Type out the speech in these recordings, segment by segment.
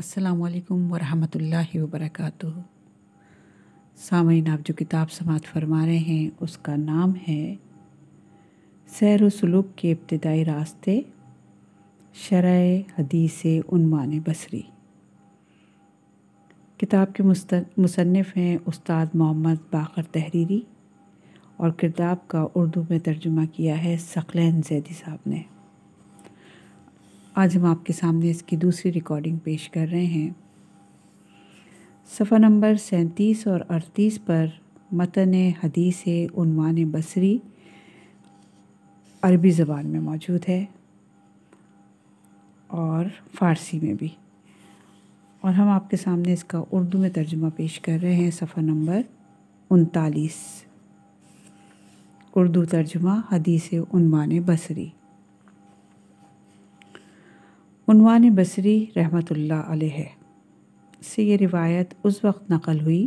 असलकम वरहमतुल्लि वबरक सामीन आप जो किताब समाज फरमा रहे हैं उसका नाम है सैर सलूक के इब्तदाई रास्ते शरा हदीस उनमान बसरी किताब के मुसनफ़ हैं उस्ताद मोहम्मद बाकर तहरीरी और किताब का उर्दू में तर्जुमा किया है सकलैन जैदी साहब ने आज हम आपके सामने इसकी दूसरी रिकॉर्डिंग पेश कर रहे हैं सफ़ा नंबर सैंतीस और अड़तीस पर मतन हदीस उनवान बसरी अरबी ज़बान में मौजूद है और फ़ारसी में भी और हम आपके सामने इसका उर्दू में तर्जुमा पेश कर रहे हैं सफ़ा नंबर उनतालीस उर्दू तर्जुमा हदीस उनवान बसरी उनवान बसरी रहमतुल्लाह है से ये रिवायत उस वक्त नकल हुई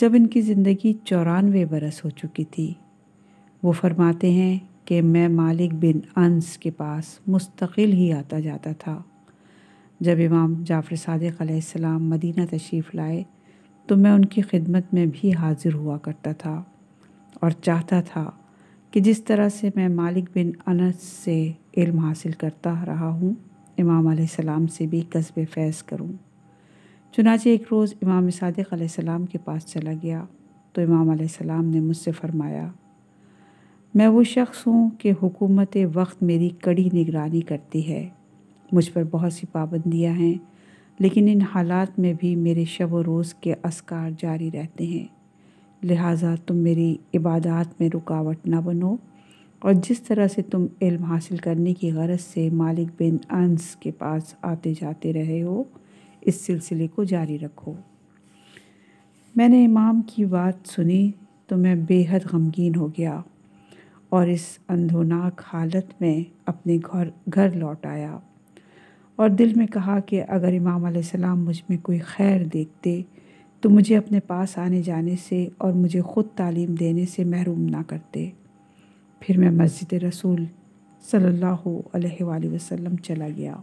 जब इनकी ज़िंदगी चौरानवे बरस हो चुकी थी वो फरमाते हैं कि मैं मालिक बिन अनस के पास मुस्तकिल ही आता जाता था जब इमाम जाफ़र सदक मदीना तशरीफ़ लाए तो मैं उनकी खिदमत में भी हाज़िर हुआ करता था और चाहता था कि जिस तरह से मैं मालिक बिन अनस से इल्म हासिल करता रहा हूँ इमाम सलाम से भी कस्ब फैज़ करूँ चुनाचे एक रोज़ इमाम सदक आलाम के पास चला गया तो इमाम सलाम ने मुझसे फ़रमाया मैं वो शख्स हूँ कि हुकूमत वक्त मेरी कड़ी निगरानी करती है मुझ पर बहुत सी पाबंदियाँ हैं लेकिन इन हालात में भी मेरे शब व रोज़ के असकार जारी रहते हैं लिहाजा तुम मेरी इबादत में रुकावट ना बनो और जिस तरह से तुम इल्म हासिल करने की गरज से मालिक बिन अंस के पास आते जाते रहे हो इस सिलसिले को जारी रखो मैंने इमाम की बात सुनी तो मैं बेहद गमगीन हो गया और इस अंधोनाक हालत में अपने घर घर लौट आया और दिल में कहा कि अगर इमाम सलाम मुझ में कोई खैर देखते तो मुझे अपने पास आने जाने से और मुझे ख़ुद तालीम देने से महरूम ना करते फिर मैं मस्जिद रसूल सल्लल्लाहु अलैहि वसल्लम चला गया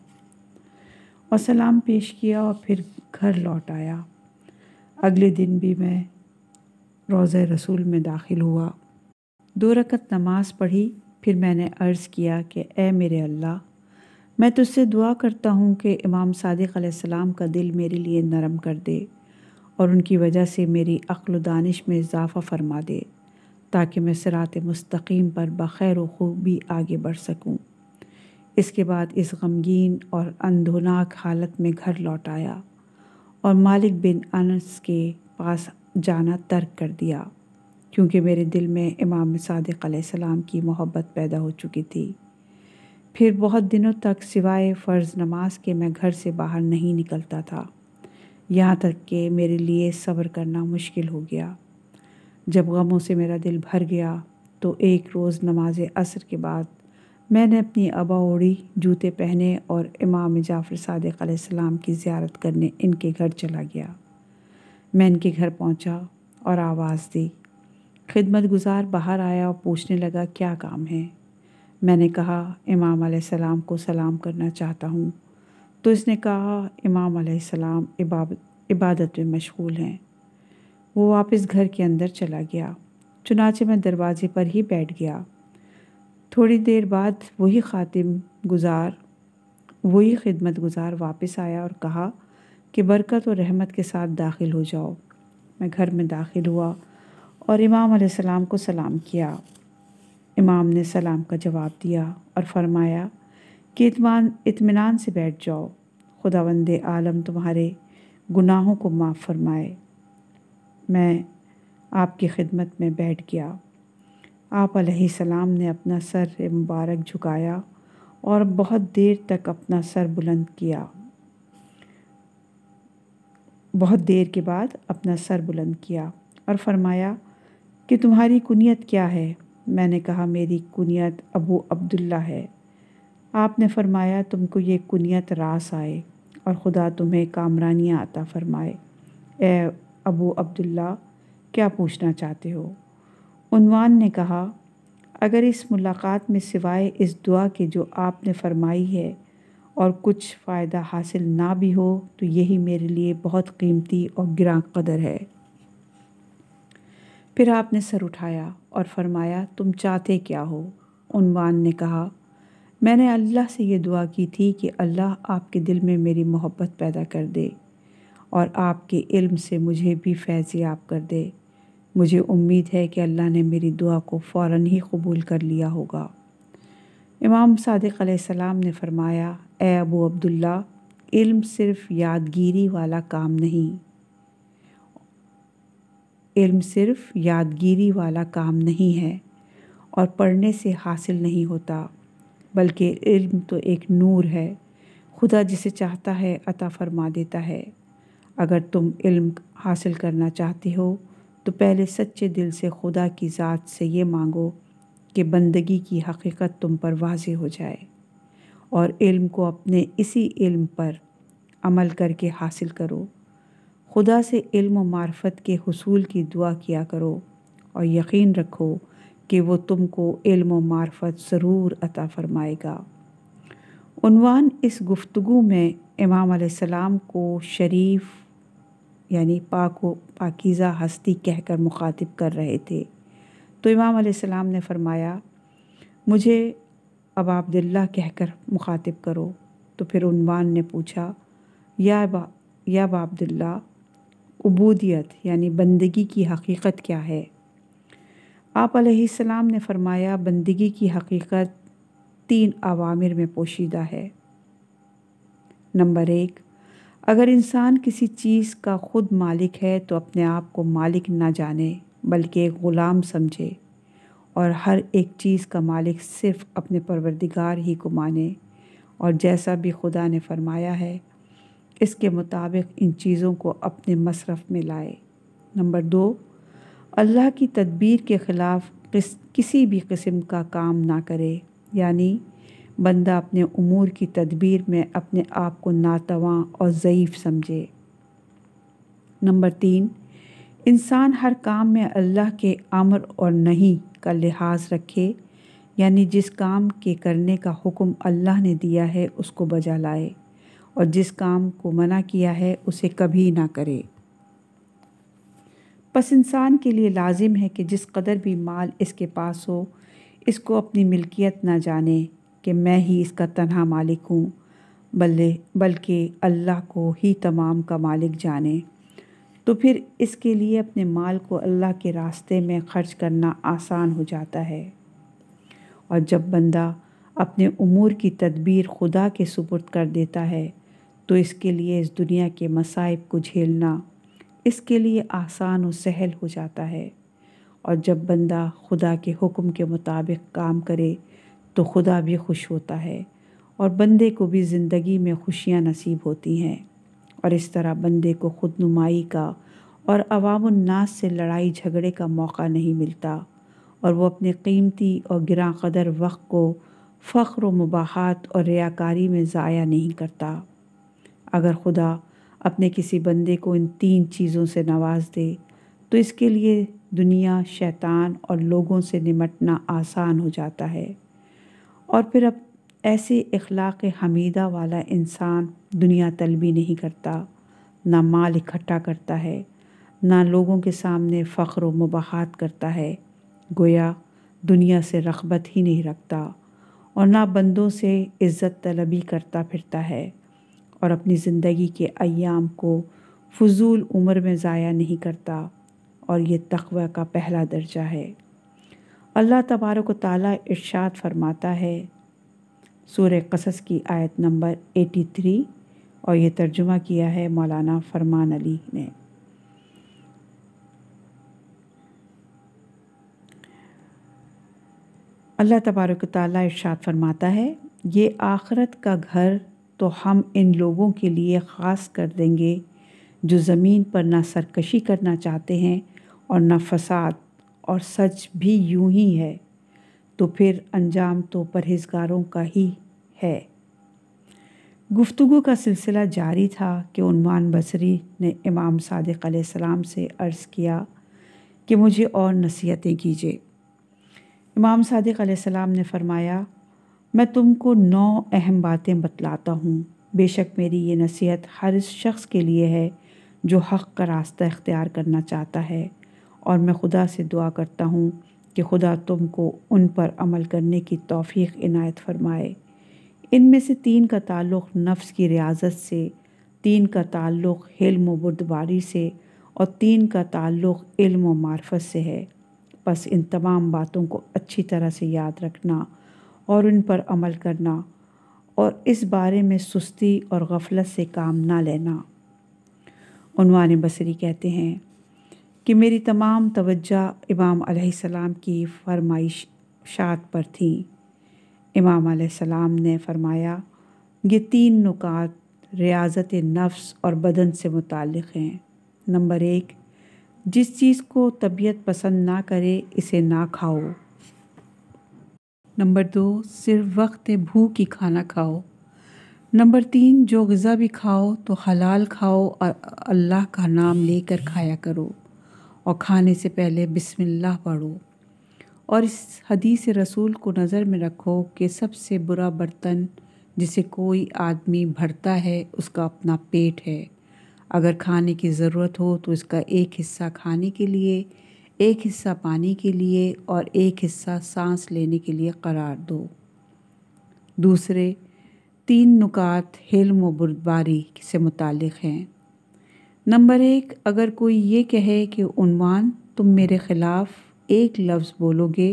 और सलाम पेश किया और फिर घर लौट आया अगले दिन भी मैं रोज़ रसूल में दाखिल हुआ दो रकत नमाज पढ़ी फिर मैंने अर्ज़ किया कि ए मेरे अल्लाह मैं तुझसे दुआ करता हूँ कि इमाम सादिक सलाम का दिल मेरे लिए नरम कर दे और उनकी वजह से मेरी अक्ल दानिश में इजाफ़ा फरमा दे ताकि मैं सरात मुस्तकीम पर बखैर व खूबी आगे बढ़ सकूं। इसके बाद इस गमगीन और अंधोनाक हालत में घर लौट आया और मालिक बिन अनस के पास जाना तर्क कर दिया क्योंकि मेरे दिल में इमाम सादिक की मोहब्बत पैदा हो चुकी थी फिर बहुत दिनों तक सिवाय फ़र्ज़ नमाज के मैं घर से बाहर नहीं निकलता था यहाँ तक कि मेरे लिए सब्र करना मुश्किल हो गया जब गमों से मेरा दिल भर गया तो एक रोज़ नमाज असर के बाद मैंने अपनी आबा ओढ़ी जूते पहने और इमाम जाफ़र सदक सलाम की ज़्यारत करने इनके घर चला गया मैं इनके घर पहुंचा और आवाज़ दी खिदमत गुजार बाहर आया और पूछने लगा क्या काम है मैंने कहा इमाम सलाम को सलाम करना चाहता हूँ तो इसने कहा इमाम सलाम इबादत में मशगूल हैं वो वापस घर के अंदर चला गया चुनाचे मैं दरवाजे पर ही बैठ गया थोड़ी देर बाद वही खातिम गुजार वही खिदमत गुजार वापस आया और कहा कि बरकत और रहमत के साथ दाखिल हो जाओ मैं घर में दाखिल हुआ और इमाम सलाम को सलाम किया इमाम ने सलाम का जवाब दिया और फरमाया कि इतमान इतमान से बैठ जाओ खुदावंद आलम तुम्हारे गुनाहों को माफ़ फरमाए मैं आपकी खिदमत में बैठ गया आप सलाम ने अपना सर मुबारक झुकाया और बहुत देर तक अपना सर बुलंद किया बहुत देर के बाद अपना सर बुलंद किया और फरमाया कि तुम्हारी कुनियत क्या है मैंने कहा मेरी कुनियत अबू अब्दुल्ला है आपने फरमाया तुमको ये कुनियत रास आए और ख़ुदा तुम्हें कामरानियाँ आता फरमाए ए अबू अब्दुल्ला क्या पूछना चाहते हो उनवान ने कहा अगर इस मुलाकात में सिवाय इस दुआ के जो आपने फरमाई है और कुछ फ़ायदा हासिल ना भी हो तो यही मेरे लिए बहुत कीमती और गिरा कदर है फिर आपने सर उठाया और फरमाया तुम चाहते क्या हो उनवान ने कहा मैंने अल्लाह से ये दुआ की थी कि अल्लाह आपके दिल में मेरी मोहब्बत पैदा कर दे और आपके इल्म से मुझे भी फैज़याब कर दे मुझे उम्मीद है कि अल्लाह ने मेरी दुआ को फ़ौर ही कबूल कर लिया होगा इमाम सदक सलाम ने फरमाया ए अबू अब्दुल्ला इल्म सिर्फ यादगिरी वाला काम नहीं इल्म सिर्फ यादगिरी वाला काम नहीं है और पढ़ने से हासिल नहीं होता बल्कि इल्म तो एक नूर है खुदा जिसे चाहता है अता फरमा देता है अगर तुम इल्म हासिल करना चाहते हो तो पहले सच्चे दिल से खुदा की ज़ात से ये मांगो कि बंदगी की हकीकत तुम पर वाज हो जाए और इल्म को अपने इसी इल्म पर अमल करके हासिल करो खुदा से इल्म व मार्फत के हसूल की दुआ किया करो और यकीन रखो कि वो तुमको इल्म मार्फत ज़रूर अता फ़रमाएगा इस गुफ्तु में इमाम सलाम को शरीफ़ यानी पाक व पाकिज़ा हस्ती कहकर मुखातिब कर रहे थे तो इमाम अलैहिस्सलाम ने फरमाया मुझे अब आबदिल्ला कहकर मुखातिब करो तो फिर उनवान ने पूछा या बा या उबूदियत यानी बंदगी की हकीकत क्या है आप अलैहिस्सलाम ने फरमाया बंदगी की हकीकत तीन अवामिर में पोशीदा है नंबर एक अगर इंसान किसी चीज़ का खुद मालिक है तो अपने आप को मालिक ना जाने बल्कि एक ग़ुलाम समझे और हर एक चीज़ का मालिक सिर्फ़ अपने परवरदिगार ही को माने और जैसा भी खुदा ने फरमाया है इसके मुताबिक इन चीज़ों को अपने मशरफ़ में लाए नंबर दो अल्लाह की तदबीर के ख़िलाफ़ किस, किसी भी किस्म का काम ना करे यानी बंदा अपने उमूर की तदबीर में अपने आप को नातवा और ज़यीफ़ समझे नंबर तीन इंसान हर काम में अल्लाह के अमर और नहीं का लिहाज रखे यानी जिस काम के करने का हुक्म अल्लाह ने दिया है उसको बजा लाए और जिस काम को मना किया है उसे कभी ना करे बस इंसान के लिए लाजिम है कि जिस कदर भी माल इसके पास हो इसको अपनी मिल्कियत ना जाने कि मैं ही इसका तनहा मालिक हूँ बल्ले बल्कि अल्लाह को ही तमाम का मालिक जाने तो फिर इसके लिए अपने माल को अल्लाह के रास्ते में खर्च करना आसान हो जाता है और जब बंदा अपने उमूर की तदबीर खुदा के सुपुर्द कर देता है तो इसके लिए इस दुनिया के मसाइब को झेलना इसके लिए आसान और सहल हो जाता है और जब बंदा खुदा के हुक्म के मुताबिक काम करे तो खुदा भी खुश होता है और बंदे को भी ज़िंदगी में खुशियाँ नसीब होती हैं और इस तरह बंदे को खुद नुमाई का और अवामनास से लड़ाई झगड़े का मौका नहीं मिलता और वो अपने कीमती और गिरा कदर वक्त को फ़ख्र मुबाहत और रियाकारी में ज़ाया नहीं करता अगर खुदा अपने किसी बंदे को इन तीन चीज़ों से नवाज दे तो इसके लिए दुनिया शैतान और लोगों से निमटना आसान हो जाता है और फिर अब ऐसे अखलाक हमीदा वाला इंसान दुनिया तलबी नहीं करता ना माल इकट्ठा करता है ना लोगों के सामने फ़ख्र मबाहत करता है गोया दुनिया से रखबत ही नहीं रखता और ना बंदों से इज़्ज़त तलबी करता फिरता है और अपनी ज़िंदगी के अयाम को फजूल उम्र में ज़ाया नहीं करता और ये तकवा का पहला दर्जा है अल्लाह तबारक ताली इर्शाद फरमाता है सूर कसस की आयत नंबर 83 और ये तर्जुमा किया है मौलाना फरमान अली ने अल्लाह तबारक ताली इर्शाद फरमाता है ये आखरत का घर तो हम इन लोगों के लिए ख़ास कर देंगे जो ज़मीन पर ना सरकशी करना चाहते हैं और ना फसाद और सच भी यूं ही है तो फिर अंजाम तो परहेजगारों का ही है गुफ्तगु का सिलसिला जारी था कि उनमान बसरी ने इमाम सादिक सलाम से अर्ज़ किया कि मुझे और नसीहतें कीजिए इमाम सादिक सलाम ने फरमाया मैं तुमको नौ अहम बातें बतलाता हूँ बेशक मेरी ये नसीहत हर इस शख्स के लिए है जो हक़ का रास्ता इख्तियार करना चाहता है और मैं खुदा से दुआ करता हूँ कि खुदा तुमको उन पर अमल करने की तौफीक इनायत फरमाए इनमें से तीन का ताल्लुक़ नफ्स की रियाजत से तीन का ताल्लुक़ हिल्म व बुर्दबारी से और तीन का ताल्लुक़ इल्म मार्फत से है बस इन तमाम बातों को अच्छी तरह से याद रखना और उन पर अमल करना और इस बारे में सुस्ती और गफलत से काम ना लेना बसरी कहते हैं कि मेरी तमाम तवज्जा इमाम सलाम की फरमाइश पर थी इमाम सलाम ने फरमाया ये तीन नुकात रियाजत नफ्स और बदन से मुतक़ हैं नंबर एक जिस चीज़ को तबीयत पसंद ना करे इसे ना खाओ नंबर दो सिर्फ वक्त भूख ही खाना खाओ नंबर तीन जो गज़ा भी खाओ तो हलाल खाओ और अल्लाह का नाम लेकर खाया करो और खाने से पहले बिस्मिल्लाह पढ़ो और इस हदीस रसूल को नज़र में रखो कि सबसे बुरा बर्तन जिसे कोई आदमी भरता है उसका अपना पेट है अगर खाने की ज़रूरत हो तो इसका एक हिस्सा खाने के लिए एक हिस्सा पानी के लिए और एक हिस्सा सांस लेने के लिए करार दो दूसरे तीन नुकात हिल्म व बुरदबारी से मुतक़ हैं नंबर एक अगर कोई ये कहे कि उनवान तुम मेरे ख़िलाफ़ एक लफ्ज़ बोलोगे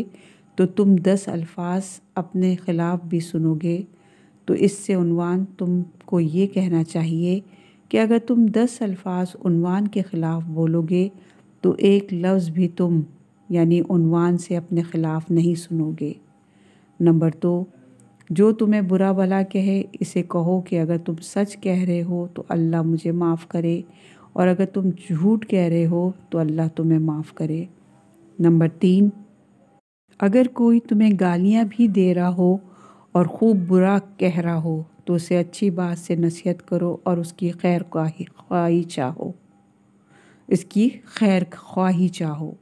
तो तुम दस अल्फाज अपने ख़िलाफ़ भी सुनोगे तो इससे उनवान तुमको ये कहना चाहिए कि अगर तुम दस अल्फाज उनवान के ख़िलाफ़ बोलोगे तो एक लफ्ज़ भी तुम यानी उनवान से अपने ख़िलाफ़ नहीं सुनोगे नंबर दो जो तुम्हें बुरा भला कहे इसे कहो कि अगर तुम सच कह रहे हो तो अल्लाह मुझे माफ़ करे और अगर तुम झूठ कह रहे हो तो अल्लाह तुम्हें माफ़ करे नंबर तीन अगर कोई तुम्हें गालियाँ भी दे रहा हो और खूब बुरा कह रहा हो तो उसे अच्छी बात से नसीहत करो और उसकी खैर ख्वाही ख्वाही चाहो इसकी खैर ख्वाही चाहो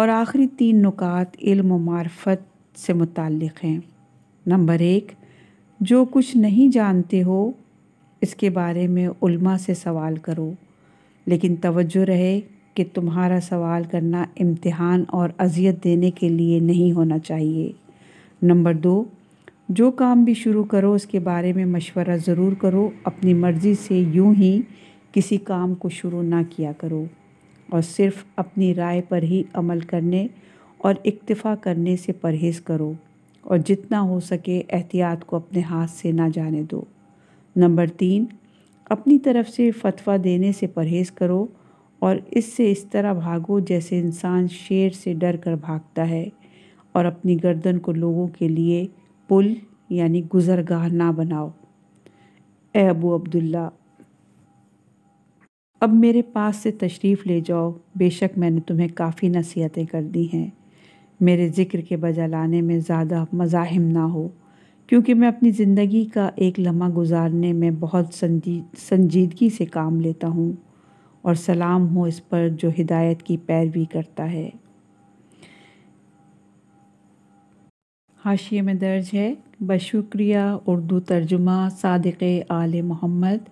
और आखिरी तीन नुकात इल्म मार्फत से मुतक़ हैं नंबर एक जो कुछ नहीं जानते हो इसके बारे में उल्मा से सवाल करो लेकिन तवज्जो रहे कि तुम्हारा सवाल करना इम्तिहान और अजियत देने के लिए नहीं होना चाहिए नंबर दो जो काम भी शुरू करो उसके बारे में मशवरा ज़रूर करो अपनी मर्ज़ी से यूं ही किसी काम को शुरू ना किया करो और सिर्फ अपनी राय पर ही अमल करने और इक्तफ़ा करने से परहेज़ करो और जितना हो सके एहतियात को अपने हाथ से ना जाने दो नंबर तीन अपनी तरफ से फतवा देने से परहेज़ करो और इससे इस तरह भागो जैसे इंसान शेर से डर कर भागता है और अपनी गर्दन को लोगों के लिए पुल यानी गुज़रगाह ना बनाओ ए अबू अब्दुल्ला अब मेरे पास से तशरीफ़ ले जाओ बेशक मैंने तुम्हें काफ़ी नसीहतें कर दी हैं मेरे ज़िक्र के बजा लाने में ज़्यादा मज़ाहिम ना हो क्योंकि मैं अपनी ज़िंदगी का एक लम्हा गुजारने में बहुत संजी संजीदगी से काम लेता हूँ और सलाम हो इस पर जो हिदायत की पैरवी करता है हाशिए में दर्ज है बशुक्रिया उर्दू तर्जुमा सदक़ आल मोहम्मद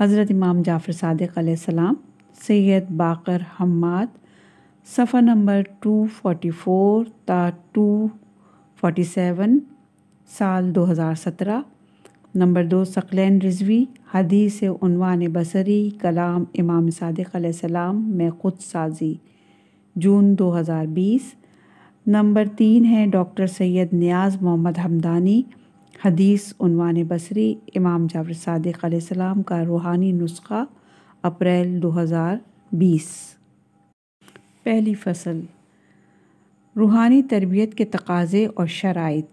हज़रत इमाम जाफ़र सदक सलाम सैद बाकर हमाद सफ़ा नंबर टू फोटी फ़ोर ता टू फोटी सेवन साल 2017 नंबर दो सकलैन रिजवी हदीस उनवान बसरी कलाम इमाम सादिक सलाम में ख़ुद साजी जून 2020 नंबर तीन है डॉक्टर सैयद नियाज़ मोहम्मद हमदानी हदीस उनवान बसरी इमाम जावर सदक सलाम का रूहानी नुस्खा अप्रैल 2020 पहली फसल रूहानी तरबियत के तकाज़े और शराइ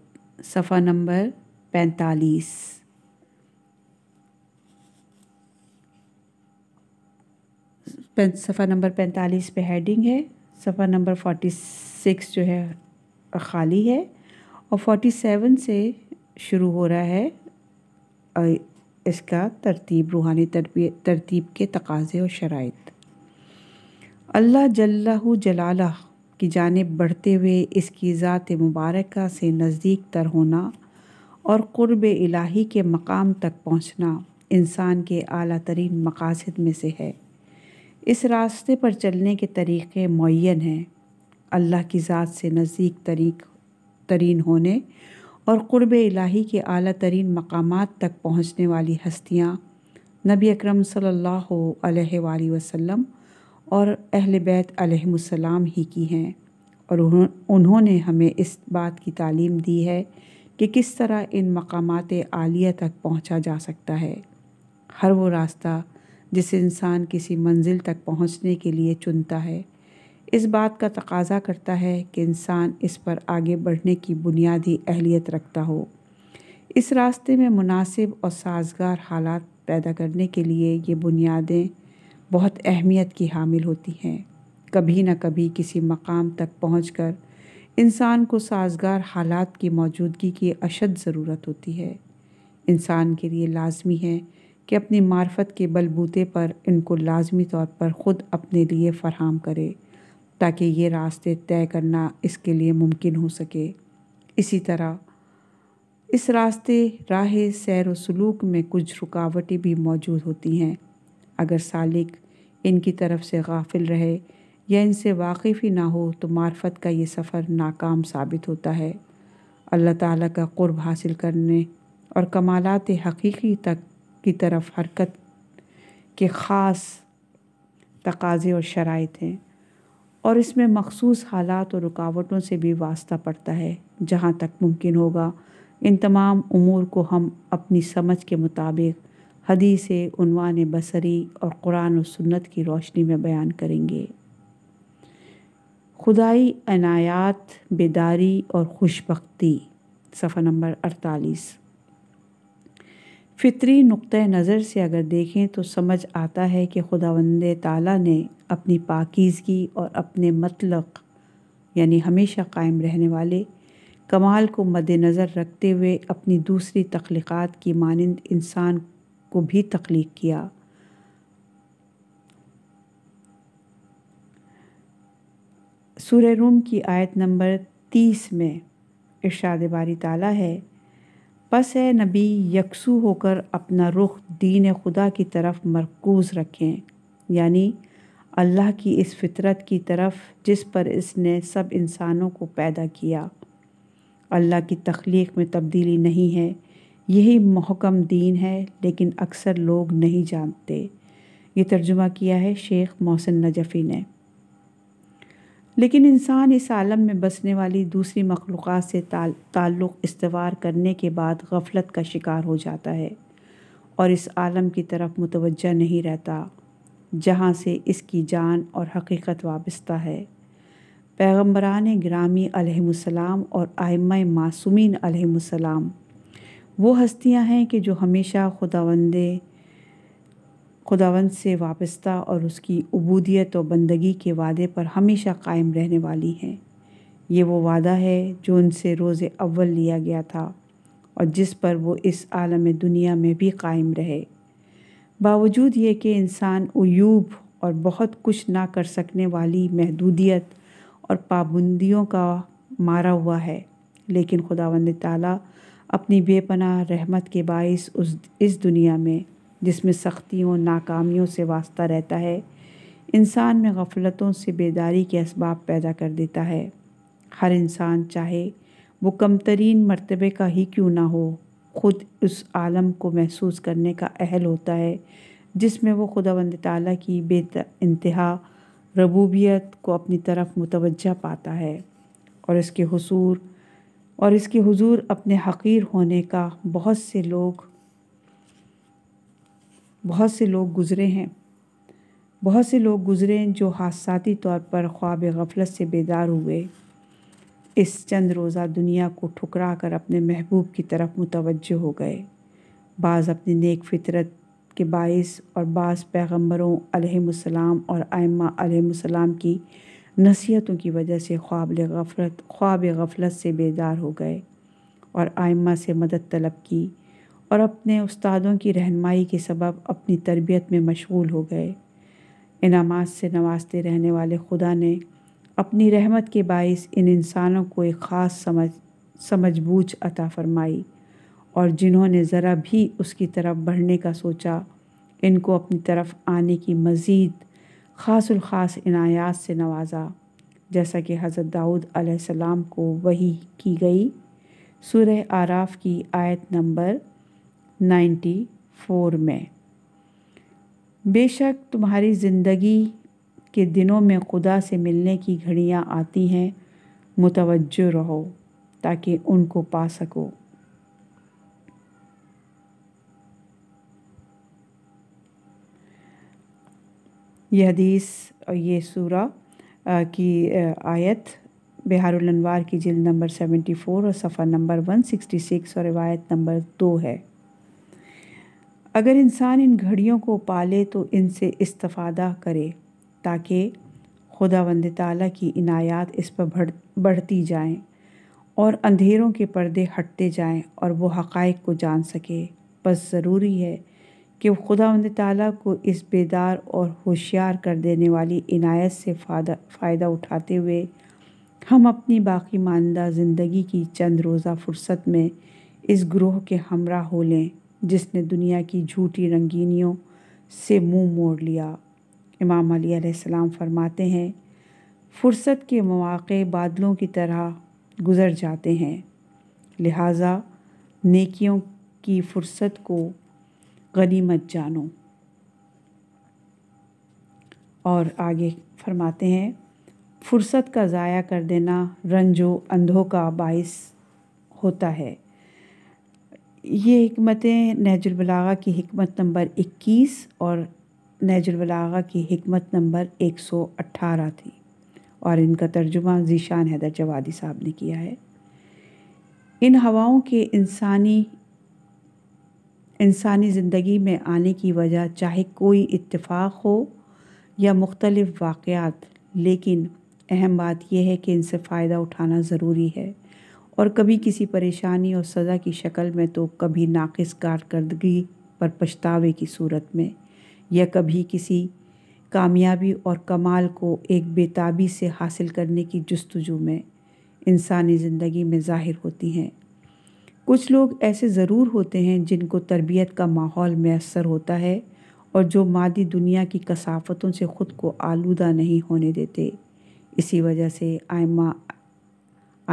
सफ़ा नंबर पैंतालीस सफ़ा नंबर पैंतालीस पे हेडिंग है सफ़ा नंबर फोर्टी सिक्स जो है खाली है और फ़ोटी सेवन से शुरू हो रहा है इसका तरतीब रूहानी तरतीब के तकाज़े और शराइ अल्लाह जल्ला जलाला की जानब बढ़ते हुए इसकी ज़ात मुबारक से नज़दीक तर होना और क़ुरब इलाही के मकाम तक पहुँचना इंसान के अली तरीन मकासद में से है इस रास्ते पर चलने के तरीक़े मुन हैं अल्लाह की ज़ात से नज़दीक तरीक तरीन होने और क़ुरब इलाही के अली तरीन मकाम तक पहुँचने वाली हस्तियाँ नबी अक्रम सल्ला वसम और अहल बैत सलाम ही की हैं और उन्होंने हमें इस बात की तालीम दी है कि किस तरह इन मकाम आलिया तक पहुंचा जा सकता है हर वो रास्ता जिस इंसान किसी मंजिल तक पहुंचने के लिए चुनता है इस बात का तकाजा करता है कि इंसान इस पर आगे बढ़ने की बुनियादी अहलियत रखता हो इस रास्ते में मुनासिब और साजगार हालात पैदा करने के लिए ये बुनियादें बहुत अहमियत की हामिल होती हैं कभी न कभी किसी मकाम तक पहुँच कर इंसान को साजगार हालात की मौजूदगी की अशद ज़रूरत होती है इंसान के लिए लाजमी है कि अपनी मार्फत के बलबूते पर इनको लाजमी तौर पर ख़ुद अपने लिए फ़रहम करे ताकि ये रास्ते तय करना इसके लिए मुमकिन हो सके इसी तरह इस रास्ते राह सैर व सलूक में कुछ रुकावटें भी मौजूद होती हैं अगर सालिक इनकी तरफ से गाफिल रहे या इनसे वाकिफ़ ही ना हो तो मार्फत का ये सफ़र नाकाम साबित होता है अल्लाह ताला का क़ुर्ब हासिल करने और कमालत हकीकी तक की तरफ हरकत के ख़ास तकाजे और शराइ हैं और इसमें मखसूस हालात और रुकावटों से भी वास्ता पड़ता है जहाँ तक मुमकिन होगा इन तमाम अमूर को हम अपनी समझ के मुताबिक हदीस उनवान बसरी और कुरान और सुन्नत की रोशनी में बयान करेंगे खुदाई अनायात बेदारी और खुशबी सफ़ा नंबर अड़तालीस फितरी नुक़ नज़र से अगर देखें तो समझ आता है कि खुदावंद ताला ने अपनी पाकिजगी और अपने मतलब यानी हमेशा कायम रहने वाले कमाल को मद्नज़र रखते हुए अपनी दूसरी तख्लीक़ात की मानंद इंसान को भी तख्लीक किया सूर रूम की आयत नंबर तीस में इरशाद बारी ताला है बस है नबी यकसू होकर अपना रुख दीन खुदा की तरफ मरकूज़ रखें यानी अल्लाह की इस फितरत की तरफ जिस पर इसने सब इंसानों को पैदा किया अल्लाह की तख्लीक में तब्दीली नहीं है यही महकम दीन है लेकिन अक्सर लोग नहीं जानते ये तर्जुमा किया है शेख मोहसिन नजफ़ी ने लेकिन इंसान इस आलम में बसने वाली दूसरी मखलूक़ से ताल्लुक़ इस्तवार करने के बाद गफलत का शिकार हो जाता है और इस आलम की तरफ मुतवजह नहीं रहता जहाँ से इसकी जान और हकीकत वाबस्ता है पैगम्बरान ग्रामी अलहसलाम और आयम मासूमिन अलहसलाम वो हस्तियां हैं कि जो हमेशा खुदावंद खुदावंद से वापस्ता और उसकी अबूदियत और बंदगी के वादे पर हमेशा कायम रहने वाली हैं ये वो वादा है जो उनसे रोज़ अव्वल लिया गया था और जिस पर वो इस आलम दुनिया में भी कायम रहे बावजूद ये कि इंसान अयूब और बहुत कुछ ना कर सकने वाली महदूदियत और पाबंदियों का मारा हुआ है लेकिन खुदावंद ताली अपनी बेपनाह रहमत के बायस उस इस दुनिया में जिसमें सख्तियों नाकामियों से वास्ता रहता है इंसान में गफलतों से बेदारी के इसबाब पैदा कर देता है हर इंसान चाहे वो कम तरीन मरतबे का ही क्यों ना हो खुद उस आलम को महसूस करने का अहल होता है जिसमें वो वंद ताली की बे इंतहा रबूबियत को अपनी तरफ मुतवजह पाता है और इसके हसूर और इसके हुजूर अपने हकीर होने का बहुत से लोग बहुत से लोग गुज़रे हैं बहुत से लोग गुज़रे जो हादसाती तौर पर ख्वाब गफलत से बेदार हुए इस चंद रोज़ा दुनिया को ठुकरा कर अपने महबूब की तरफ मुतवज हो गए बाज़ अपनी नेक फितरत के बायस और बाज़ पैगम्बरों अलैहिस्सलाम और आयमा अलैहिस्सलाम की नसीहतों की वजह से ख्वाब गफलत ख्वाब गफलत से बेदार हो गए और आयमा से मदद तलब की और अपने उस्तादों की रहनमाई के सबब अपनी तरबियत में मशगूल हो गए इनामात से नवाजते रहने वाले खुदा ने अपनी रहमत के बायस इन इंसानों को एक ख़ास समझ समझ बूझ अता फरमाई और जिन्होंने ज़रा भी उसकी तरफ बढ़ने का सोचा इनको अपनी तरफ आने की मज़ीद ख़ास ख़ास इनायात से नवाजा जैसा कि हज़रत दाऊद अलैहिस्सलाम को वही की गई सूर्य आराफ की आयत नंबर नाइन्टी फ़ोर में बेशक तुम्हारी ज़िंदगी के दिनों में खुदा से मिलने की घड़ियाँ आती हैं मुतवजो रहो ताकि उनको पा सको ये हदीस और ये सूरा की आयत बिहारनवार की जिल नंबर सेवेंटी फ़ोर और सफ़ा नंबर वन सिक्सटी सिक्स और रिवायत नंबर दो है अगर इंसान इन घड़ियों को पाले तो इनसे इस्तफ़ादा करे ताकि खुदा वंद ताली की इनायात इस पर बढ़ बढ़ती जाएं और अंधेरों के पर्दे हटते जाएं और वो हक़ को जान सके बस ज़रूरी है कि खुदा ताला को इस बेदार और होशियार कर देने वाली इनायत से फ़ायदा फ़ायदा उठाते हुए हम अपनी बाकी मानदा ज़िंदगी की चंद रोज़ा फुर्सत में इस ग्रोह के हमरा हो लें जिसने दुनिया की झूठी रंगीनियों से मुंह मोड़ लिया इमाम अली सलाम फरमाते हैं फुर्सत के मौाक़े बादलों की तरह गुज़र जाते हैं लिहाजा नेकियों की फुर्सत को गनीमत जानो और आगे फरमाते हैं फुर्सत का ज़ाया कर देना रंजो अंधों का बाइस होता है ये हमतें नहजुलबलागा की हमत नंबर 21 और नजरबलागा की हमत नंबर 118 थी और इनका तर्जुमा ज़ीशान हैदर जवादी साहब ने किया है इन हवाओं के इंसानी इंसानी ज़िंदगी में आने की वजह चाहे कोई इत्तेफाक हो या मुख्तलिफ़ वाक़ात लेकिन अहम बात यह है कि इनसे फ़ायदा उठाना ज़रूरी है और कभी किसी परेशानी और सज़ा की शक्ल में तो कभी नाक़स कारकर्दगी पर पछतावे की सूरत में या कभी किसी कामयाबी और कमाल को एक बेताबी से हासिल करने की जस्तजू में इंसानी ज़िंदगी में ज़ाहिर होती हैं कुछ लोग ऐसे ज़रूर होते हैं जिनको तरबियत का माहौल मैसर होता है और जो मादी दुनिया की कसाफतों से ख़ुद को आलूदा नहीं होने देते इसी वजह से आयमा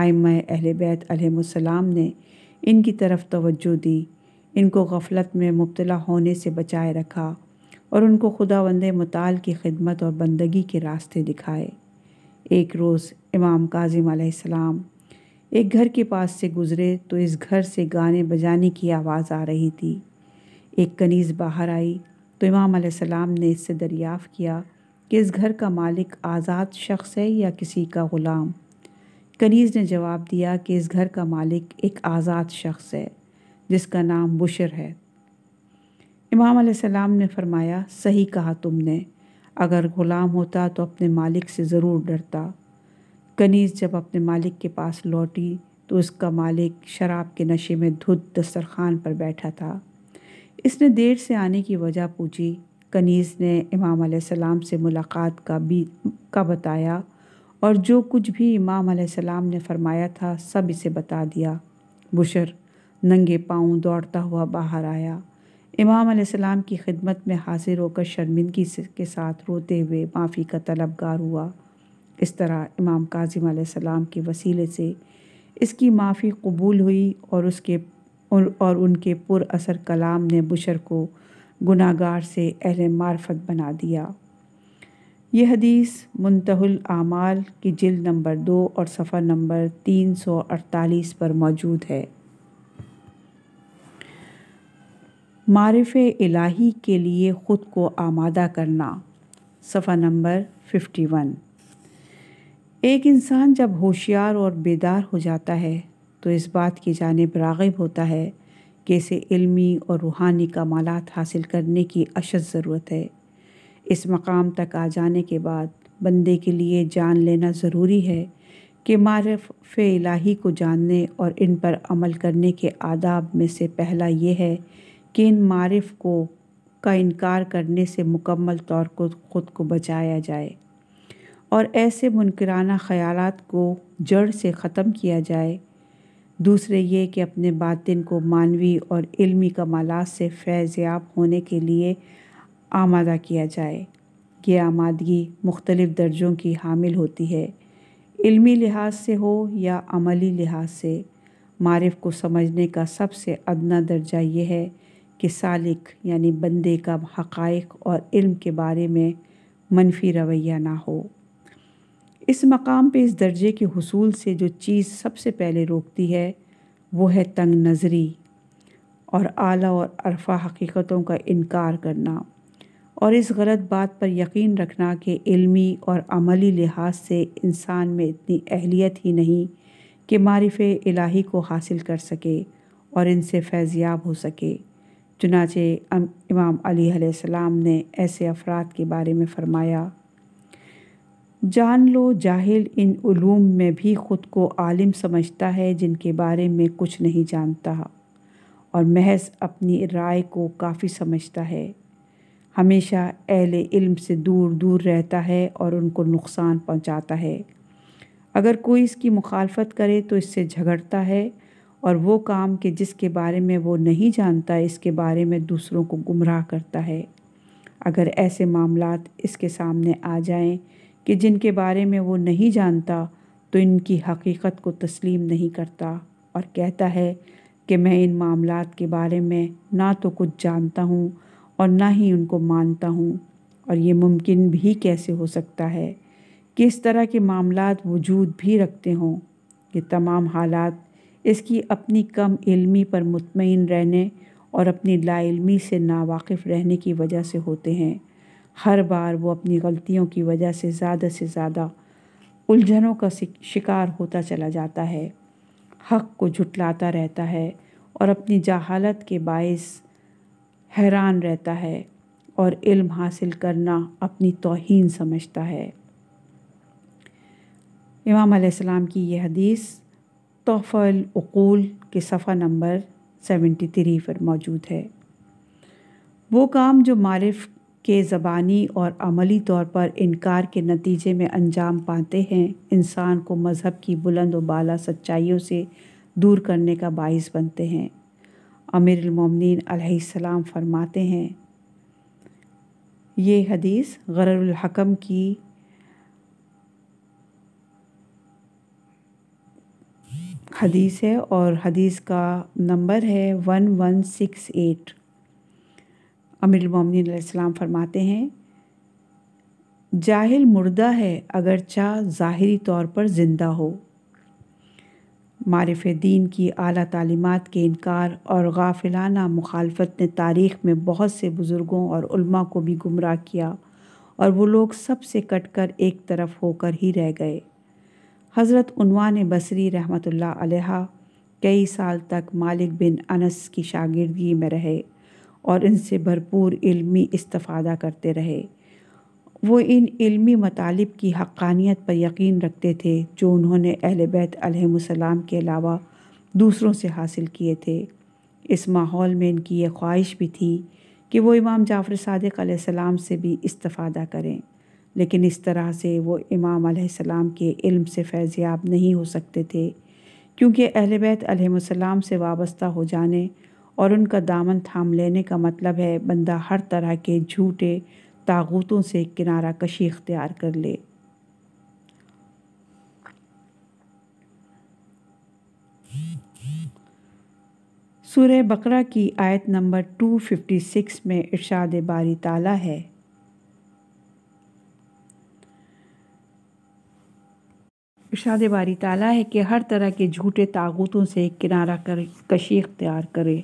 आयम अहल बैत अलैहिस्सलाम ने इनकी तरफ तवज्जो दी इनको गफलत में मुबला होने से बचाए रखा और उनको खुदा वंद मताल की खिदमत और बंदगी के रास्ते दिखाए एक रोज़ इमाम काजिम आसमाम एक घर के पास से गुजरे तो इस घर से गाने बजाने की आवाज़ आ रही थी एक कनीज़ बाहर आई तो इमाम सलाम ने इससे दरियाफ़ किया कि इस घर का मालिक आज़ाद शख्स है या किसी का ग़ुलाम कनीज़ ने जवाब दिया कि इस घर का मालिक एक आज़ाद शख्स है जिसका नाम बुशर है इमाम सलाम ने फरमाया सही कहा तुमने अगर ग़ुलाम होता तो अपने मालिक से ज़रूर डरता कनीज़ जब अपने मालिक के पास लौटी तो उसका मालिक शराब के नशे में धुत दस्तरखान पर बैठा था इसने देर से आने की वजह पूछी कनीज़ ने इमाम सलाम से मुलाकात का भी का बताया और जो कुछ भी इमाम सलाम ने फरमाया था सब इसे बता दिया बुशर नंगे पाँव दौड़ता हुआ बाहर आया इमाम सलाम की खिदमत में हाजिर होकर शर्मिंदगी के साथ रोते हुए माफ़ी का तलबगार हुआ इस तरह इमाम काजिम सलाम के वसीले से इसकी माफ़ी कबूल हुई और उसके और, उनके उनके असर कलाम ने बुशर को गुनागार से अहल मार्फत बना दिया यह हदीस मुंतहुल आमाल की जिल नंबर दो और सफ़र नंबर तीन सौ अड़तालीस पर मौजूद है मारफ़ इलाही के लिए ख़ुद को आमादा करना सफ़ा नंबर फिफ्टी वन एक इंसान जब होशियार और बेदार हो जाता है तो इस बात की जानब रागब होता है कि इसे इल्मी और रूहानी कमालत हासिल करने की अशद ज़रूरत है इस मकाम तक आ जाने के बाद बंदे के लिए जान लेना ज़रूरी है कि मारफ इलाही को जानने और इन पर अमल करने के आदाब में से पहला ये है कि इन मारफ को का इनकार करने से मुकम्मल तौर को खुद को बचाया जाए और ऐसे मुनकराना ख्याल को जड़ से ख़त्म किया जाए दूसरे ये कि अपने बातिन को मानवी और इल्मी कमाल से फैज़याब होने के लिए आमादा किया जाए ये आमादगी मुख्तलिफ़ दर्जों की हामिल होती है इल्मी लिहाज से हो या अमली लिहाज से मारफ को समझने का सबसे अदना दर्जा यह है कि सालिक यानी बंदे का हक़ और इल्म के बारे में मनफी रवैया ना हो इस मकाम पे इस दर्जे के हसूल से जो चीज़ सबसे पहले रोकती है वो है तंग नज़री और आला और अरफा हकीकतों का इनकार करना और इस गलत बात पर यकीन रखना कि इल्मी और अमली लिहाज से इंसान में इतनी अहलियत ही नहीं कि मारिफ़ इलाही को हासिल कर सके और इनसे फैज़याब हो सके चुनाचे इमाम अली सलाम ने ऐसे अफराद के बारे में फ़रमाया जान लो जाहिल इन उलूम में भी ख़ुद को आलिम समझता है जिनके बारे में कुछ नहीं जानता और महज अपनी राय को काफ़ी समझता है हमेशा अहल इल्म से दूर दूर रहता है और उनको नुकसान पहुंचाता है अगर कोई इसकी मुखालफत करे तो इससे झगड़ता है और वो काम के जिसके बारे में वो नहीं जानता इसके बारे में दूसरों को गुमराह करता है अगर ऐसे मामला इसके सामने आ जाएँ कि जिनके बारे में वो नहीं जानता तो इनकी हकीकत को तस्लीम नहीं करता और कहता है कि मैं इन मामला के बारे में ना तो कुछ जानता हूँ और ना ही उनको मानता हूँ और ये मुमकिन भी कैसे हो सकता है कि इस तरह के मामला वजूद भी रखते हों ये तमाम हालात इसकी अपनी कम इलमी पर मुतमिन रहने और अपनी लाइलमी से नावाकिफ़ रहने की वजह से होते हैं हर बार वो अपनी गलतियों की वजह से ज़्यादा से ज़्यादा उलझनों का शिकार होता चला जाता है हक को झुटलाता रहता है और अपनी जहालत के बायस हैरान रहता है और इल्म हासिल करना अपनी तोहन समझता है इमाम अलैहिस्सलाम की यह हदीस तोहफ़ल उकूल के सफ़ा नंबर सेवेंटी थ्री पर मौजूद है वो काम जो मारिफ के ज़बानी और अमली तौर पर इनकार के नतीजे में अंजाम पाते हैं इंसान को मज़हब की बुलंद वाला सच्चाइयों से दूर करने का बाइस बनते हैं अमीर अमिन सलाम फरमाते हैं ये हदीस हकम की हदीस है और हदीस का नंबर है वन वन सिक्स एट मोमिन फरमाते हैं जाहिल मुर्दा है अगरचा ज़ाहरी तौर पर ज़िंदा हो मारफ़ दीन की अली तालीमत के इनकार और गाफिलाना मुखालफत ने तारीख़ में बहुत से बुज़ुर्गों और उल्मा को भी गुमराह किया और वो लोग सब से कट कर एक तरफ होकर ही रह गए हज़रत उनवान बसरी रहमत ला कई साल तक मालिक बिन अनस की शागिर्दगी में रहे और इनसे भरपूर इल्मी इस्तफ़ादा करते रहे वो इन इल्मी मतालब की हक़ानियत पर यकीन रखते थे जो उन्होंने अहल बैत अलैहिस्सलाम के अलावा दूसरों से हासिल किए थे इस माहौल में इनकी ये ख्वाहिश भी थी कि वो इमाम जाफ़र सदक से भी इस्तफ़ादा करें लेकिन इस तरह से वो इमाम सलाम के इल्म से फैज़याब नहीं हो सकते थे क्योंकि अहल बैत से वाबस्ता हो जाने और उनका दामन थाम लेने का मतलब है बंदा हर तरह के झूठे तागूतों से किनारा कशी इख्तियार कर ले सूर बकरा की आयत नंबर 256 में इरशाद बारी ताला है इरशाद बारी ताला है कि हर तरह के झूठे तागूतों से किनारा कर कशी इख्तियार करे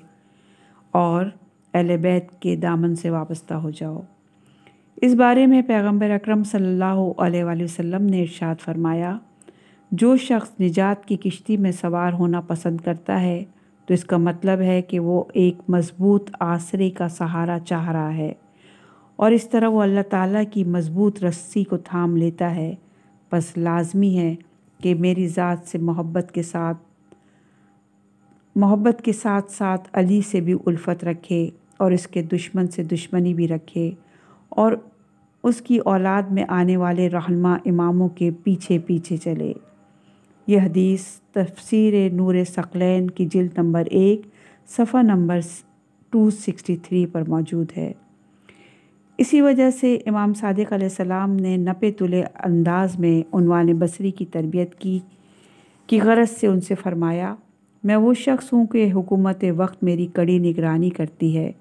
और अहल के दामन से वाबस्ता हो जाओ इस बारे में पैगंबर अकरम सल्लल्लाहु अलैहि वसल्लम ने इरशाद फरमाया जो शख्स निजात की किश्ती में सवार होना पसंद करता है तो इसका मतलब है कि वो एक मज़बूत आसरे का सहारा चाह रहा है और इस तरह वो अल्लाह ताला की मज़बूत रस्सी को थाम लेता है बस लाजमी है कि मेरी ज़ात से मोहब्बत के साथ मोहब्बत के साथ साथ अली से भी उल्फत रखे और इसके दुश्मन से दुश्मनी भी रखे और उसकी औलाद में आने वाले रहनमा इमामों के पीछे पीछे चले यह हदीस तफसीर नूर सकलैन की जिल्द नंबर एक सफ़ा नंबर 263 पर मौजूद है इसी वजह से इमाम सादिक सलाम ने नपे तुले अंदाज में उनवान बसरी की तरबियत की कि गरज से उनसे फरमाया मैं वो शख्स हूँ कि हुकूमत वक्त मेरी कड़ी निगरानी करती है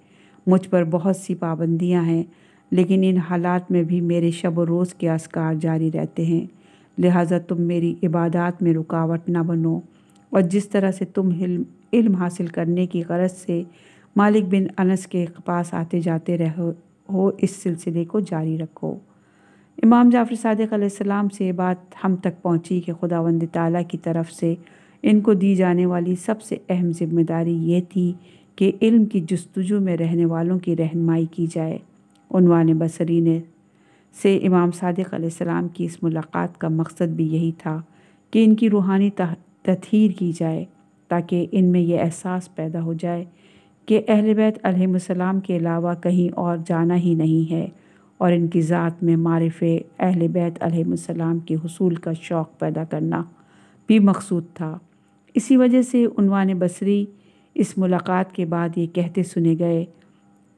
मुझ पर बहुत सी पाबंदियाँ हैं लेकिन इन हालात में भी मेरे शब रोज़ के असकार जारी रहते हैं लिहाजा तुम मेरी इबादत में रुकावट ना बनो और जिस तरह से तुम इल्म इल्म हासिल करने की गरज से मालिक बिन अनस के पास आते जाते रहो हो इस सिलसिले को जारी रखो इमाम जाफ़र सदक से ये बात हम तक पहुँची कि खुदावंद वंद की तरफ से इनको दी जाने वाली सबसे अहम जिम्मेदारी ये थी कि इल्म की जस्तजु में रहने वालों की रहनमाई की जाए उनवान बसरी ने से इमाम सादिक सलाम की इस मुलाकात का मकसद भी यही था कि इनकी रूहानी तथहर की जाए ताकि इनमें यह एहसास पैदा हो जाए कि अहल बैतम के अलावा कहीं और जाना ही नहीं है और इनकी ज़ात में मारफ़ अहल बैतम के हसूल का शौक़ पैदा करना भी मकसूद था इसी वजह से उनवान बसरी इस मुलाकात के बाद ये कहते सुने गए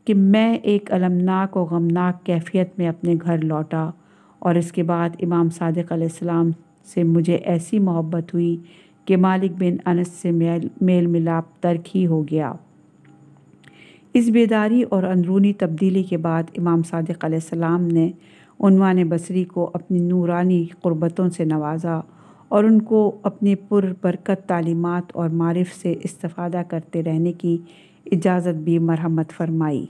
कि मैं एक अलमनाक और गमनाक कैफियत में अपने घर लौटा और इसके बाद इमाम सादिक से मुझे ऐसी मोहब्बत हुई कि मालिक बिन अनस से मेल मेल मिलाप तर्क ही हो गया इस बेदारी और अंदरूनी तब्दीली के बाद इमाम सादिक सलाम ने उनवान बसरी को अपनी नूरानी क़ुरबतों से नवाजा और उनको अपने पुरबरकत तालीमत और मारफ़ से इस्ताफ़ा करते रहने की इजाज़त भी मरहमत फरमाई